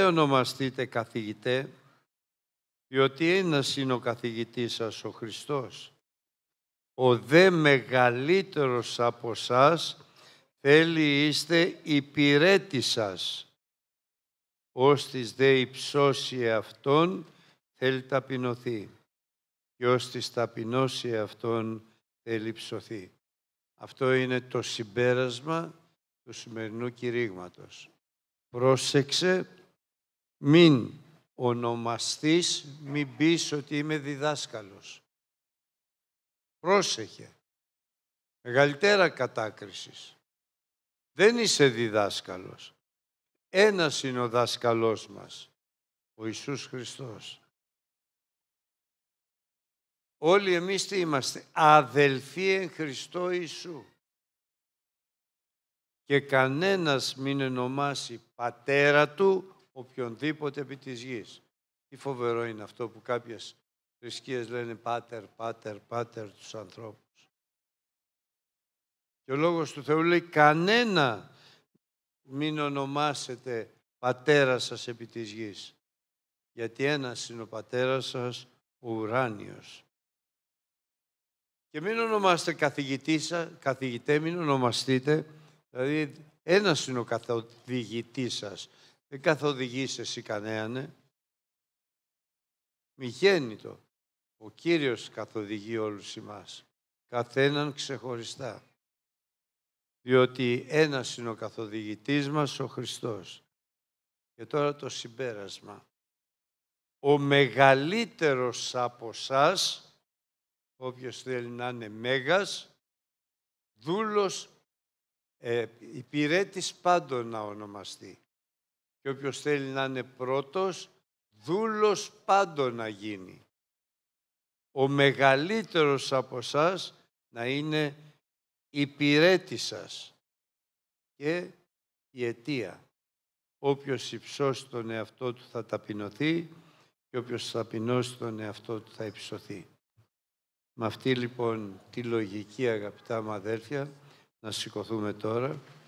ονομαστείτε καθηγητέ, διότι ένας είναι ο καθηγητής σας ο Χριστός. Ο δε μεγαλύτερος από σας θέλει είστε υπηρέτη σας. ώστις δε υψώσει αυτόν θέλει ταπεινωθεί και ώστις ταπεινώσει αυτόν θέλει ψωθεί. Αυτό είναι το συμπέρασμα του σημερινού κηρύγματος. Πρόσεξε μην ονομαστείς, μην πεις ότι είμαι διδάσκαλος. Πρόσεχε. Μεγαλύτερα κατάκρισης. Δεν είσαι διδάσκαλος. Ένας είναι ο δάσκαλός μας, ο Ιησούς Χριστός. Όλοι εμείς τι είμαστε, αδελφοί εν Χριστώ Ιησού. Και κανένας μην ονομάσει πατέρα του οποιονδήποτε επί της γης. Τι φοβερό είναι αυτό που κάποιες θρησκείες λένε «Πάτερ, Πάτερ, Πάτερ» τους ανθρώπους. Και ο Λόγος του Θεού λέει «Κανένα μην ονομάσετε πατέρα σας επί της γης, γιατί ένας είναι ο πατέρας σας, ο ουράνιος». Και μην ονομάστε καθηγητή σας, καθηγητέ, μην ονομαστείτε, δηλαδή ένας είναι ο καθοδηγητής σας. Δεν καθοδηγείς εσύ κανέναν. Μη γέννητο. Ο Κύριος καθοδηγεί όλους εμάς. Καθέναν ξεχωριστά. Διότι ένας είναι ο καθοδηγητής μας, ο Χριστός. Και τώρα το συμπέρασμα. Ο μεγαλύτερος από εσά, όποιος θέλει να είναι μέγας, δούλος, ε, υπηρέτης πάντων να ονομαστεί και όποιος θέλει να είναι πρώτος, δούλος πάντων να γίνει. Ο μεγαλύτερος από εσάς να είναι υπηρέτη σας και η αιτία. Όποιος υψώσει τον εαυτό του θα ταπεινωθεί και όποιος ταπεινώσει τον εαυτό του θα υψωθεί. Με αυτή λοιπόν τη λογική αγαπητά μου αδέρφια να σηκωθούμε τώρα.